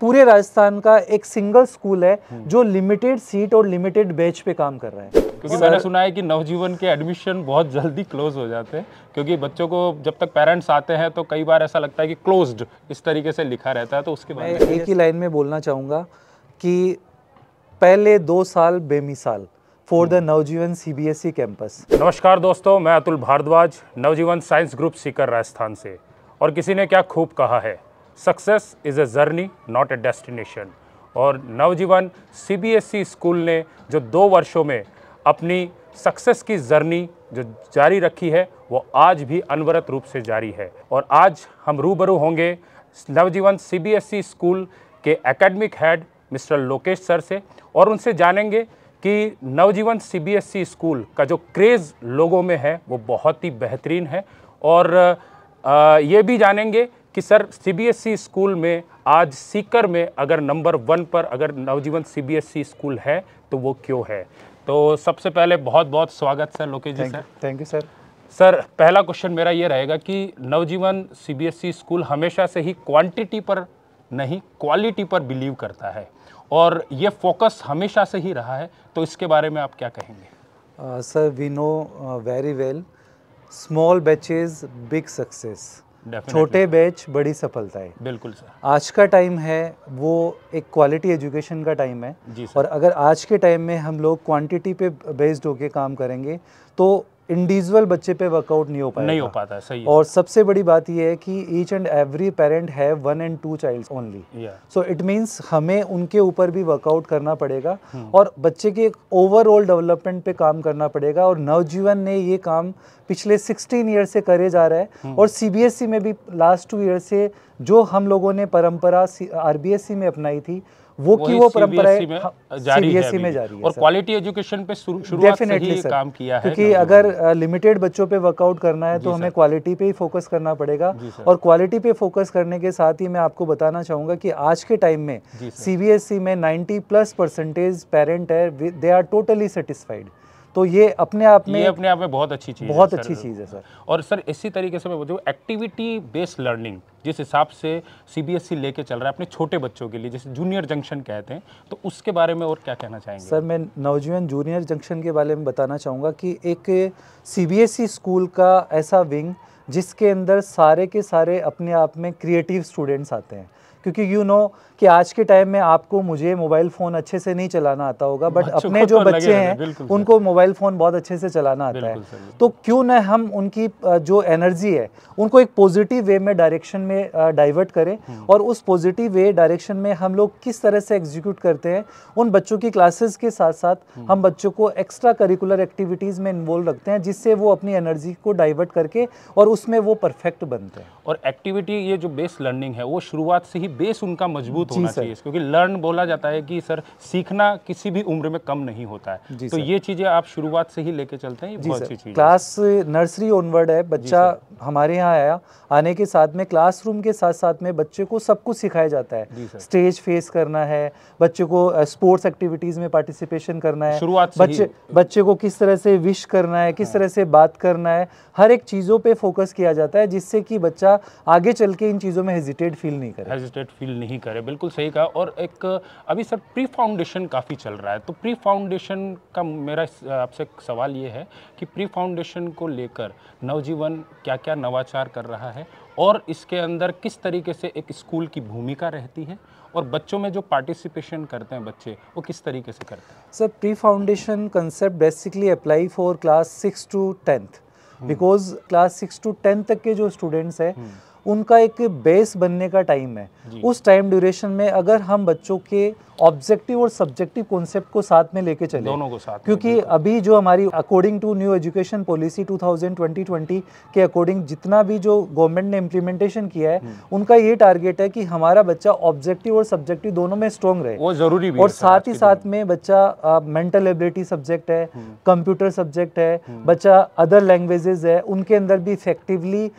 पूरे राजस्थान का एक सिंगल स्कूल है हम्म। जो लिमिटेड सीट और लिमिटेड बैच पे काम कर रहा है क्योंकि मैंने सुना है कि नवजीवन के एडमिशन बहुत जल्दी क्लोज हो जाते हैं क्योंकि बच्चों को जब तक पेरेंट्स आते हैं तो कई बार ऐसा लगता है कि क्लोज्ड इस तरीके से लिखा रहता है तो उसके बाद एक ही लाइन में बोलना चाहूँगा कि पहले दो साल बेमिसाल for the Navjeevan C B S E campus नमस्कार दोस्तों मैं अतुल भारद्वाज नवजीवन साइंस ग्रुप सीकर राजस्थान से और किसी ने क्या खूब कहा है success is a journey not a destination और नवजीवन सीबीएसई स्कूल e ने जो दो वर्षों में अपनी सक्सेस की जर्नी जो जारी रखी है वो आज भी अनवरत रूप से जारी है और आज हम रूबरू होंगे नवजीवन सीबीएसई स्कूल e के academic head mister Lokesh sir से और उनसे जानेंगे कि नवजीवन सीबीएसई स्कूल e का जो क्रेज़ लोगों में है वो बहुत ही बेहतरीन है और ये भी जानेंगे कि सर सीबीएसई e स्कूल में आज सीकर में अगर नंबर वन पर अगर नवजीवन सीबीएसई e स्कूल है तो वो क्यों है तो सबसे पहले बहुत बहुत स्वागत sir Lokesh ji sir thank you sir sir पहला क्वेश्चन मेरा ये रहेगा कि नवजीवन सीबीएसई e स्कूल हमेशा से ही क्वांटिटी पर नहीं क्वालिटी पर बिलीव करता है और ये फोकस हमेशा से ही रहा है तो इसके बारे में आप क्या कहेंगे sir we know very well small batches big success छोटे बैच बड़ी सफलता है बिल्कुल सर आज का टाइम है वो एक क्वालिटी एजुकेशन का टाइम है जी सर। और अगर आज के टाइम में हम लोग क्वांटिटी पे बेस्ड होके काम करेंगे तो इंडिविजुअल बच्चे पे वर्कआउट नहीं हो पाता नहीं हो पाता सही है। और सबसे बड़ी बात यह है कि ईच एंड एवरी पेरेंट है one and two child only so it means हमें उनके ऊपर भी वर्कआउट करना पड़ेगा हम्म। और बच्चे के ओवरऑल डेवलपमेंट पे काम करना पड़ेगा और नवजीवन ने ये काम पिछले सिक्सटीन ईयर से करे जा रहा है हम्म। और सीबीएसई e में भी लास्ट टू ईयर से जो हम लोगों ने परंपरा आरबीएसई e में अपनाई थी वो की वो परंपरा सीबीएसई में हाँ, जारी है और क्वालिटी एजुकेशन पे शुरुआत से ही काम किया है क्योंकि अगर लिमिटेड बच्चों पे वर्कआउट करना है तो हमें क्वालिटी पे ही फोकस करना पड़ेगा और क्वालिटी पे फोकस करने के साथ ही मैं आपको बताना चाहूंगा कि आज के टाइम में सीबीएसई में 90 प्लस परसेंटेज पेरेंट है दे आर टोटली सेटिस्फाइड तो ये अपने आप में ये अपने आप में बहुत अच्छी चीज़ बहुत है, अच्छी चीज़ है सर और सर इसी तरीके से मैं बोलूँ एक्टिविटी बेस्ड लर्निंग जिस हिसाब से सीबीएसई e लेके चल रहा है अपने छोटे बच्चों के लिए जैसे जूनियर जंक्शन कहते हैं तो उसके बारे में और क्या कहना चाहेंगे सर मैं नवजीवन जूनियर जंक्शन के बारे में बताना चाहूँगा कि एक ई स्कूल e का ऐसा विंग जिसके अंदर सारे के सारे अपने आप में क्रिएटिव स्टूडेंट्स आते हैं क्योंकि यू you नो know, कि आज के टाइम में आपको मुझे मोबाइल फ़ोन अच्छे से नहीं चलाना आता होगा बट अच्छा, अपने जो तो बच्चे हैं उनको मोबाइल फ़ोन बहुत अच्छे से चलाना आता है तो क्यों ना हम उनकी जो एनर्जी है उनको एक पॉजिटिव वे में डायरेक्शन में डाइवर्ट करें हम्म। और उस पॉजिटिव वे डायरेक्शन में हम लोग किस तरह से एग्जीक्यूट करते हैं उन बच्चों की क्लासेस के साथ साथ हम्म। हम बच्चों को एक्स्ट्रा करिकुलर एक्टिविटीज़ में इन्वॉल्व रखते हैं जिससे वो अपनी एनर्जी को डाइवर्ट करके और उसमें वो परफेक्ट बनते हैं और एक्टिविटी ये जो बेस लर्निंग है वो शुरुआत से ही बेस उनका मजबूत मजबूत होना चाहिए क्योंकि लर्न बोला जाता है कि सर सीखना किसी भी उम्र में कम नहीं होता है तो ये चीज़ें आप शुरुआत से ही लेके चलते हैं बहुत अच्छी चीज़ क्लास नर्सरी ऑनवर्ड है बच्चा हमारे यहाँ आया आने के साथ में क्लासरूम के साथ साथ में बच्चे को सब कुछ सिखाया जाता है स्टेज फेस करना है बच्चे को स्पोर्ट्स एक्टिविटीज़ में पार्टिसिपेशन करना है शुरुआत बच्चे बच्चे को किस तरह से विश करना है किस हाँ। तरह से बात करना है हर एक चीज़ों पे फोकस किया जाता है जिससे कि बच्चा आगे चल के इन चीज़ों में हेजिटेट फील नहीं करे हेजिटेट फील नहीं करे बिल्कुल सही कहा और एक अभी सर प्री फाउंडेशन काफ़ी चल रहा है तो प्री फाउंडेशन का मेरा आपसे सवाल ये है कि प्री फाउंडेशन को लेकर नवजीवन क्या क्या नवाचार कर रहा है और इसके अंदर किस तरीके से एक स्कूल की भूमिका रहती है और बच्चों में जो पार्टिसिपेशन करते हैं बच्चे वो किस तरीके से करते हैं sir pre foundation concept basically apply for class six to tenth because class six to tenth तक के जो स्टूडेंट्स हैं हम्म। उनका एक बेस बनने का टाइम है उस टाइम ड्यूरेशन में अगर हम बच्चों के ऑब्जेक्टिव और सब्जेक्टिव कॉन्सेप्ट को साथ में लेके चले दोनों को साथ क्योंकि अभी जो हमारी according to new education policy 2020 के अकॉर्डिंग जितना भी जो गवर्नमेंट ने इम्प्लीमेंटेशन किया है हम्म। उनका ये टारगेट है कि हमारा बच्चा ऑब्जेक्टिव और सब्जेक्टिव दोनों में स्ट्रॉन्ग रहे वो जरूरी भी और साथ ही साथ में बच्चा मेंटल एबिलिटी सब्जेक्ट है कंप्यूटर हम्म। सब्जेक्ट है हम्म। बच्चा अदर लैंग्वेजेस है उनके अंदर भी इफेक्टिवली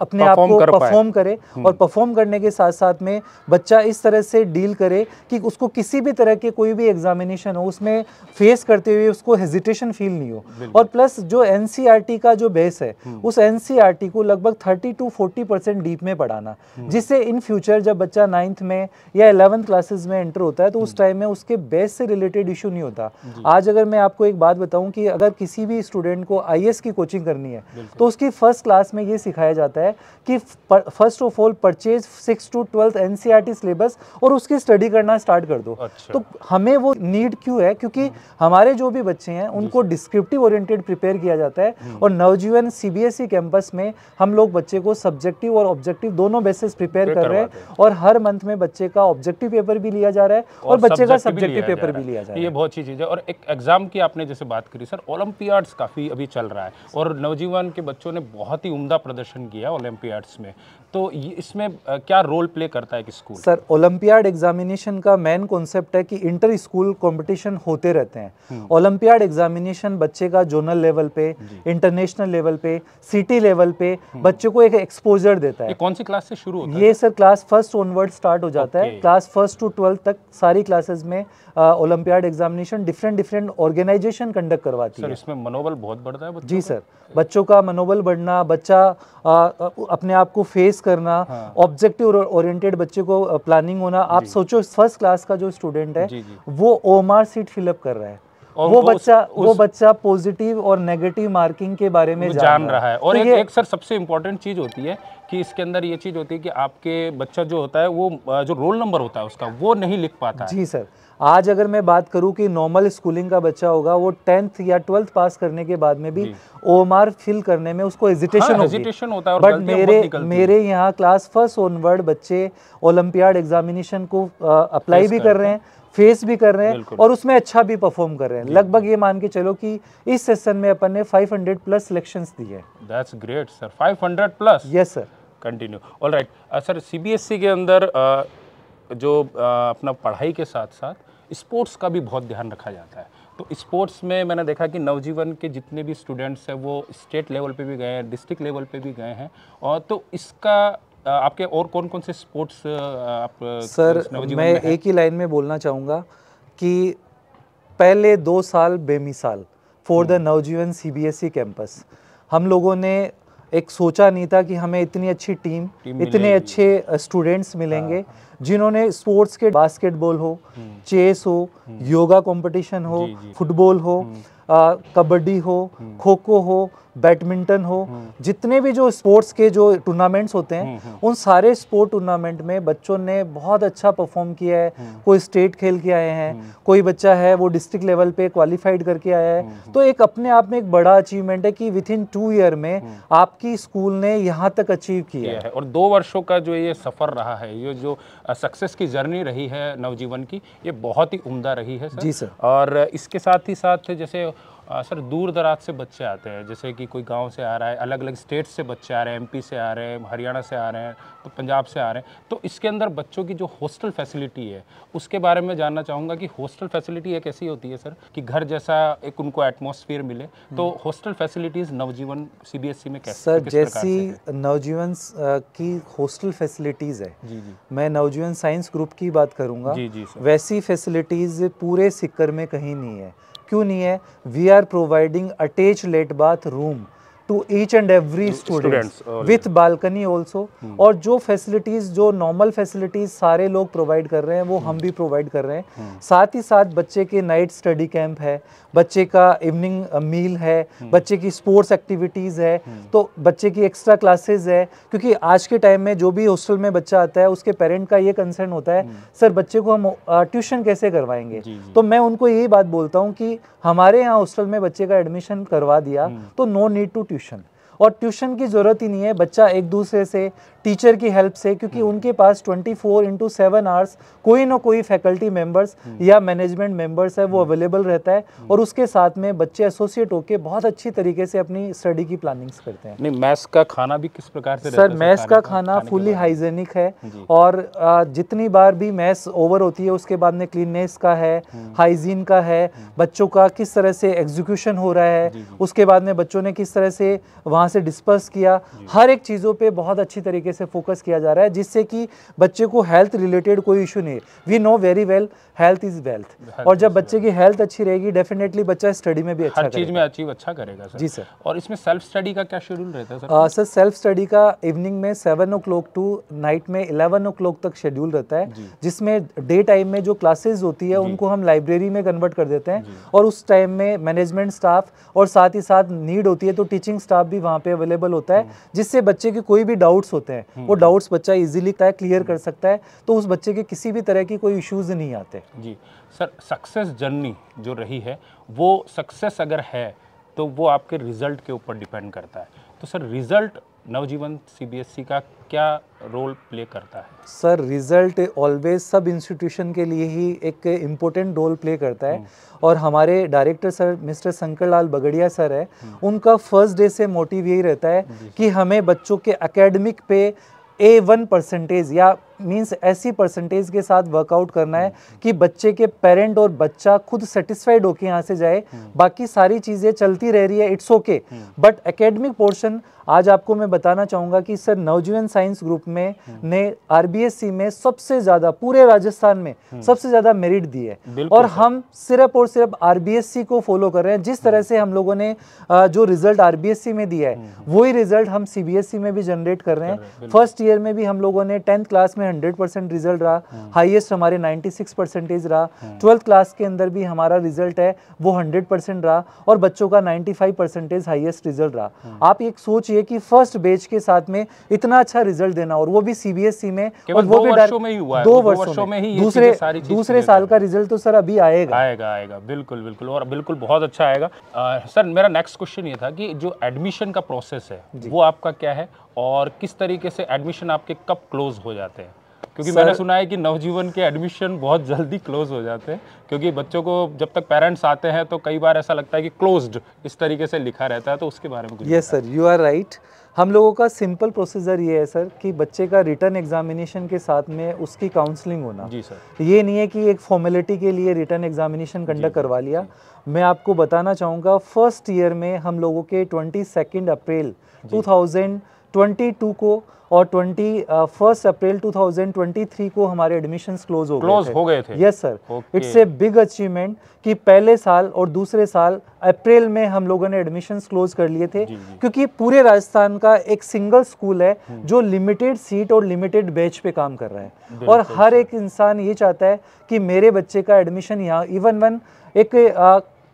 अपने आप को परफॉर्म करे हम्म। और परफॉर्म करने के साथ साथ में बच्चा इस तरह से डील करे कि उसको किसी भी तरह के कोई भी एग्जामिनेशन हो उसमें फेस करते हुए उसको हेजिटेशन फील नहीं हो और प्लस जो एन e का जो बेस है हम्म। उस एन e को लगभग thirty to forty percent deep में पढ़ाना हम्म। जिससे इन फ्यूचर जब बच्चा नाइन्थ में या एलेवंथ क्लासेस में एंटर होता है तो उस टाइम में उसके बेस से रिलेटेड इशू नहीं होता आज अगर मैं आपको एक बात बताऊँ कि अगर किसी भी स्टूडेंट को आई की कोचिंग करनी है तो उसकी फर्स्ट क्लास में ये सिखाया जाता जाता है कि first of all purchase six to twelfth N syllabus और उसकी स्टडी करना स्टार्ट कर दो अच्छा। तो हमें वो नीड क्यों है क्योंकि हम्म। हमारे जो भी बच्चे हैं उनको डिस्क्रिप्टिव ओरिएंटेड प्रिपेयर किया जाता है हम्म। और नवजीवन सीबीएसई कैंपस e में हम लोग बच्चे को सब्जेक्टिव और ऑब्जेक्टिव दोनों बेसिस प्रिपेयर कर रहे हैं और हर मंथ में बच्चे का ऑब्जेक्टिव पेपर भी लिया जा रहा है और बच्चे का सब्जेक्टिव पेपर भी लिया जा रहा है ये बहुत अच्छी चीज़ है और एक एग्जाम की आपने जैसे बात करी सर ओलंपियाड्स काफ़ी अभी चल रहा है और नवजीवन के बच्चों ने बहुत ही उमदा प्रदर्शन किया ओलंपियाड्स में तो इसमें क्या रोल प्ले करता है कि स्कूल सर ओलंपियाड एग्जामिनेशन का मेन कॉन्सेप्ट है कि इंटर स्कूल कंपटीशन होते रहते हैं ओलंपियाड हम्म। एग्जामिनेशन बच्चे का जोनल लेवल पे इंटरनेशनल लेवल पे सिटी लेवल पे हम्म। बच्चे को एक एक्सपोजर देता है ये कौन सी क्लास से शुरू होता ये है? Sir class first onward start हो जाता है क्लास फर्स्ट टू ट्वेल्थ तक सारी क्लासेज में olympiad examination different different organisation conduct करवाती है इसमें मनोबल बहुत बढ़ता है जी सर बच्चों का मनोबल बढ़ना बच्चा अपने आप को फेस करना ऑब्जेक्टिव हाँ। ओरिएंटेड बच्चे को प्लानिंग होना आप सोचो फर्स्ट क्लास का जो स्टूडेंट है वो ओमार सीट फिलअप कर रहा है वो, बच्चा उस, वो बच्चा पॉजिटिव और नेगेटिव मार्किंग के बारे में जान रहा है तो और तो एक, एक सर सबसे इम्पोर्टेंट चीज़ होती है कि इसके अंदर ये चीज़ होती है कि आपके बच्चा जो होता है वो जो रोल नंबर होता है उसका वो नहीं लिख पाता जी सर आज अगर मैं बात करूं कि नॉर्मल स्कूलिंग का बच्चा होगा वो टेंथ या ट्वेल्थ पास करने के बाद में भी ओ फिल करने में उसको हेजिटेशन हाँ, होता है बट मेरे मेरे यहाँ क्लास फर्स्ट ऑनवर्ड बच्चे ओलंपियाड एग्जामिनेशन को अप्लाई भी कर रहे हैं फेस भी कर रहे हैं और उसमें अच्छा भी परफॉर्म कर रहे हैं लगभग ये मान के चलो कि इस सेशन में अपन ने 500 प्लस सिलेक्शंस दिए that's great sir 500 plus yes sir continue alright sir CBSE के अंदर uh, जो uh, अपना पढ़ाई के साथ साथ स्पोर्ट्स का भी बहुत ध्यान रखा जाता है तो स्पोर्ट्स में मैंने देखा कि नवजीवन के जितने भी स्टूडेंट्स हैं वो स्टेट लेवल पे भी गए हैं डिस्ट्रिक्ट लेवल पे भी गए हैं और तो इसका आपके और कौन कौन से स्पोर्ट्स आप सर मैं एक ही लाइन में बोलना चाहूँगा कि पहले दो साल बेमिसाल फॉर द हम्म। नवजीवन सीबीएसई कैंपस e हम लोगों ने एक सोचा नहीं था कि हमें इतनी अच्छी टीम, टीम इतने अच्छे स्टूडेंट्स मिलेंगे हाँ, हाँ। जिन्होंने स्पोर्ट्स के बास्केटबॉल हो हम्म। चेस हो हम्म। योगा कंपटीशन हो फुटबॉल हो हम्म। कबड्डी हो खो खो हो बैडमिंटन हो हम्म। जितने भी जो स्पोर्ट्स के जो टूर्नामेंट्स होते हैं हम्म, हम्म। उन सारे स्पोर्ट टूर्नामेंट में बच्चों ने बहुत अच्छा परफॉर्म किया है कोई स्टेट खेल के आए हैं कोई बच्चा है वो डिस्ट्रिक्ट लेवल पे क्वालिफाइड करके आया है तो एक अपने आप में एक बड़ा अचीवमेंट है कि विथ इन टू ईयर में आपकी स्कूल ने यहाँ तक अचीव किया है और दो वर्षों का जो ये सफ़र रहा है ये जो सक्सेस की जर्नी रही है नवजीवन की ये बहुत ही उमदा रही है सर। जी सर और इसके साथ ही साथ जैसे आ, सर दूर दराज से बच्चे आते हैं जैसे कि कोई गांव से आ रहा है अलग अलग स्टेट से बच्चे आ रहे हैं एमपी से आ रहे हैं हरियाणा से आ रहे हैं तो पंजाब से आ रहे हैं तो इसके अंदर बच्चों की जो हॉस्टल फैसिलिटी है उसके बारे में जानना चाहूँगा कि हॉस्टल फैसिलिटी एक ऐसी होती है सर कि घर जैसा एक उनको एटमोसफियर मिले हम्म। तो हॉस्टल फैसिलिटीज़ नवजीवन सी में कैसे सर जैसी नवजीवन की हॉस्टल फैसिलिटीज़ है जी जी मैं नवजीवन साइंस ग्रुप की बात करूँगा जी जी वैसी फैसिलिटीज़ पूरे सिक्कर में कहीं नहीं है क्यों नहीं है we are providing attach late bath room to each and every students with balcony also और जो फैसिलिटीज़ जो नॉर्मल फैसिलिटीज़ सारे लोग प्रोवाइड कर रहे हैं वो हम hmm. भी प्रोवाइड कर रहे हैं hmm. साथ ही साथ बच्चे के नाइट स्टडी कैंप है बच्चे का इवनिंग मील uh, है hmm. बच्चे की स्पोर्ट्स एक्टिविटीज़ है तो बच्चे की एक्स्ट्रा क्लासेज है क्योंकि आज के टाइम में जो भी हॉस्टल में बच्चा आता है उसके पेरेंट का ये कंसर्न होता है सर बच्चे को हम ट्यूशन uh, कैसे करवाएंगे तो मैं उनको यही बात बोलता हूँ कि हमारे यहाँ हॉस्टल में बच्चे का एडमिशन करवा दिया तो नो नीड टू ट्यूशन और ट्यूशन की ज़रूरत ही नहीं है बच्चा एक दूसरे से टीचर की हेल्प से क्योंकि hmm. उनके पास 24 फोर इंटू सेवन आवर्स कोई ना कोई फैकल्टी मेंबर्स hmm. या मैनेजमेंट मेंबर्स है वो अवेलेबल hmm. रहता है और उसके साथ में बच्चे एसोसिएट होकर बहुत अच्छी तरीके से अपनी स्टडी की प्लानिंग्स करते हैं नहीं मैथ्स का खाना भी किस प्रकार से सर मैथ्स का खाना फुली हाइजेनिक है और जितनी बार भी मैथ्स ओवर होती है उसके बाद में क्लीननेस का है हाइजीन का है बच्चों का किस तरह से एग्जीक्यूशन हो रहा है उसके बाद में बच्चों ने किस तरह से वहाँ से डिस्पर्स किया हर एक चीज़ों पर बहुत अच्छी तरीके से फोकस किया जा रहा है जिससे कि बच्चे को हेल्थ रिलेटेड कोई इशू नहीं we know very well health is wealth और जब बच्चे की हेल्थ अच्छी रहेगी डेफिनेटली बच्चा स्टडी में भी अच्छा चीज़ में अचीव अच्छा करेगा सर जी सर और इसमें सेल्फ स्टडी का क्या शेड्यूल रहता है सर सेल्फ स्टडी का इवनिंग में सेवन ओ टू नाइट में इलेवन ओ तक शेड्यूल रहता है जिसमें डे टाइम में जो क्लासेज होती है उनको हम लाइब्रेरी में कन्वर्ट कर देते हैं और उस टाइम में मैनेजमेंट स्टाफ और साथ ही साथ नीड होती है तो टीचिंग स्टाफ भी वहाँ पे अवेलेबल होता है जिससे बच्चे के कोई भी डाउट्स होते हैं है वो डाउट्स हम्म। बच्चा इजीली तय क्लियर कर सकता है तो उस बच्चे के किसी भी तरह की कोई इश्यूज नहीं आते जी सर सक्सेस जर्नी जो रही है वो सक्सेस अगर है तो वो आपके रिजल्ट के ऊपर डिपेंड करता है तो sir result Navjeevan CBSE e का क्या रोल प्ले करता है सर रिजल्ट ऑलवेज सब इंस्टीट्यूशन के लिए ही एक इम्पोर्टेंट रोल प्ले करता है हम्म। और हमारे director sir mister Shankar Lal Bagdiya sir है हम्म। उनका फर्स्ट डे से मोटिव यही रहता है कि हमें बच्चों के एकेडमिक पे ए वन परसेंटेज या मींस ऐसी परसेंटेज के साथ वर्कआउट करना है कि बच्चे के पेरेंट और बच्चा खुद सेटिस्फाइड होके यहाँ से जाए बाकी सारी चीज़ें चलती रह रही है it's okay but academic portion आज आपको मैं बताना चाहूंगा कि सर नवजीवन साइंस ग्रुप में ने आरबीएससी में सबसे ज़्यादा पूरे राजस्थान में सबसे ज़्यादा मेरिट दी है और हम सिर्फ और सिर्फ आरबीएससी को फॉलो कर रहे हैं जिस तरह से हम लोगों ने जो रिजल्ट आरबीएससी में दिया है हम्म। वही रिजल्ट हम सीबीएसई में भी जनरेट कर रहे हैं फर्स्ट ईयर में भी हम लोगों ने टेंथ क्लास में में 100 परसेंट रिजल्ट रहा हाईएस्ट हमारे 96 परसेंटेज रहा ट्वेल्थ हाँ। क्लास के अंदर भी हमारा रिजल्ट है वो 100 परसेंट रहा और बच्चों का 95 परसेंटेज हाइएस्ट रिजल्ट रहा हाँ। आप एक सोचिए कि फर्स्ट बेच के साथ में इतना अच्छा रिजल्ट देना और वो भी सीबीएसई e में और वो भी दो वर्षो में ही दूसरे दूसरे साल का रिजल्ट तो सर अभी आएगा आएगा आएगा बिल्कुल बिल्कुल और बिल्कुल बहुत अच्छा आएगा सर मेरा नेक्स्ट क्वेश्चन ये था कि जो एडमिशन का प्रोसेस है वो आपका क्या है और किस तरीके से एडमिशन आपके कब क्लोज हो जाते हैं क्योंकि सर, मैंने सुना है कि नवजीवन के एडमिशन बहुत जल्दी क्लोज हो जाते हैं क्योंकि बच्चों को जब तक पेरेंट्स आते हैं तो कई बार ऐसा लगता है कि क्लोज्ड इस तरीके से लिखा रहता है तो उसके बारे में yes sir you are right हम लोगों का सिंपल प्रोसीजर ये है सर कि बच्चे का रिटर्न एग्जामिनेशन के साथ में उसकी काउंसलिंग होना जी सर ये नहीं है कि एक फॉर्मेलिटी के लिए रिटर्न एग्जामिनेशन कंडक्ट करवा लिया मैं आपको बताना चाहूँगा फर्स्ट ईयर में हम लोगों के ट्वेंटी अप्रैल टू 22 को और 20 फर्स्ट अप्रैल 2023 को हमारे एडमिशंस क्लोज हो क्लोज हो गए थे yes sir it's a big achievement कि पहले साल और दूसरे साल अप्रैल में हम लोगों ने एडमिशंस क्लोज कर लिए थे जी, जी. क्योंकि पूरे राजस्थान का एक सिंगल स्कूल है हम्म। जो लिमिटेड सीट और लिमिटेड बैच पे काम कर रहा है और हर एक इंसान ये चाहता है कि मेरे बच्चे का एडमिशन यहाँ इवन वन एक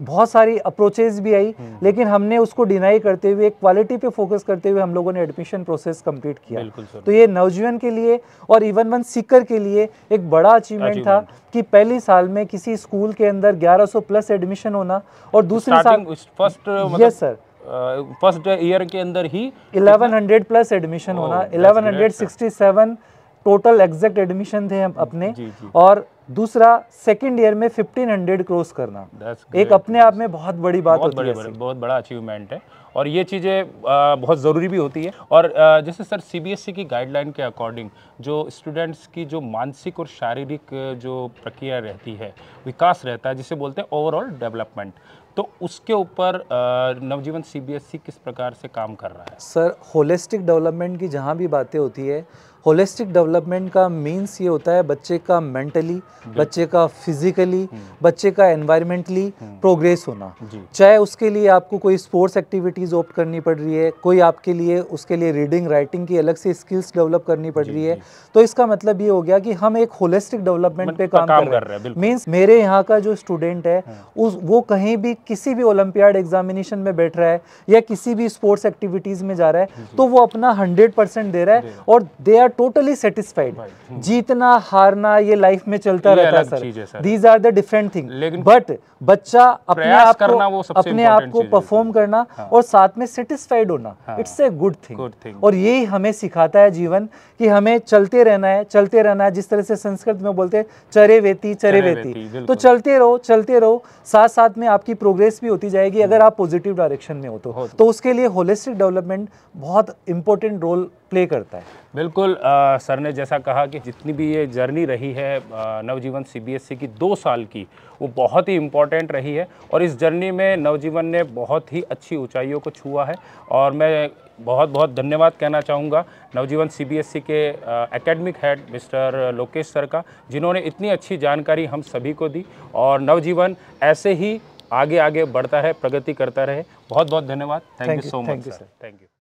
बहुत सारी अप्रोचेज भी आई हम्म, हम्म। लेकिन हमने उसको डिनाई करते हुए क्वालिटी पे फोकस करते हुए हम लोगों ने एडमिशन प्रोसेस कंप्लीट किया तो ये नवजीवन के लिए और इवन वन सीकर के लिए एक बड़ा अचीवमेंट था कि पहले साल में किसी स्कूल के अंदर 1100 प्लस एडमिशन होना और तो दूसरे साल first yes sir first year के अंदर ही 1100 प्लस एडमिशन होना 1167 टोटल एग्जैक्ट एडमिशन थे हम अपने और दूसरा सेकेंड ईयर में फिफ्टीन हंड्रेड क्रॉस करना एक अपने आप में बहुत बड़ी बात बहुत होती है बहुत बड़ा अचीवमेंट है और ये चीज़ें बहुत ज़रूरी भी होती है और जैसे सर सीबीएसई e की गाइडलाइन के अकॉर्डिंग जो स्टूडेंट्स की जो मानसिक और शारीरिक जो प्रक्रिया रहती है विकास रहता है जिसे बोलते हैं ओवरऑल डेवलपमेंट तो उसके ऊपर नवजीवन सीबीएसई e किस प्रकार से काम कर रहा है सर होलिस्टिक डेवलपमेंट की जहाँ भी बातें होती है होलिस्टिक डेवलपमेंट का मीन्स ये होता है बच्चे का मेंटली बच्चे का फिजिकली हम्म। बच्चे का एनवायरमेंटली हम्म। प्रोग्रेस होना चाहे उसके लिए आपको कोई स्पोर्ट्स एक्टिविटीज़ ऑप्ट करनी पड़ रही है कोई आपके लिए उसके लिए रीडिंग राइटिंग की अलग से स्किल्स डेवलप करनी पड़ रही है तो इसका मतलब ये हो गया कि हम एक होलिस्टिक मतलब डेवलपमेंट पे काम कर रहे हैं मीन्स मेरे यहाँ का जो स्टूडेंट है हाँ। उस वो कहीं भी किसी भी ओलंपियाड एग्जामिनेशन में बैठ रहा है या किसी भी स्पोर्ट्स एक्टिविटीज़ में जा रहा है तो वो अपना हंड्रेड दे रहा है और they are totally satisfied hmm. जीतना हारना ये लाइफ में चलता रहता है sir these are the different thing but बच्चा अपने आप को अपने आप को परफॉर्म करना हाँ. और साथ में सेटिस्फाइड होना इट्स ए गुड थिंग और यही हमें सिखाता है जीवन कि हमें चलते रहना है चलते रहना है जिस तरह से संस्कृत में बोलते हैं चरे वेती चरे वेती तो चलते रहो चलते रहो साथ साथ में आपकी प्रोग्रेस भी होती जाएगी अगर हम्म। आप पॉजिटिव डायरेक्शन में हो तो, तो।, तो उसके लिए होलिस्टिक डेवलपमेंट बहुत इंपॉर्टेंट रोल प्ले करता है बिल्कुल आ, सर ने जैसा कहा कि जितनी भी ये जर्नी रही है नवजीवन सीबीएसई e की दो साल की वो बहुत ही इम्पोर्टेंट रही है और इस जर्नी में नवजीवन ने बहुत ही अच्छी ऊंचाइयों को छुआ है और मैं बहुत बहुत धन्यवाद कहना चाहूँगा नवजीवन सीबीएसई e के academic head mister Lokesh sir का जिन्होंने इतनी अच्छी जानकारी हम सभी को दी और नवजीवन ऐसे ही आगे आगे बढ़ता है प्रगति करता रहे बहुत बहुत धन्यवाद thank you so much sir thank you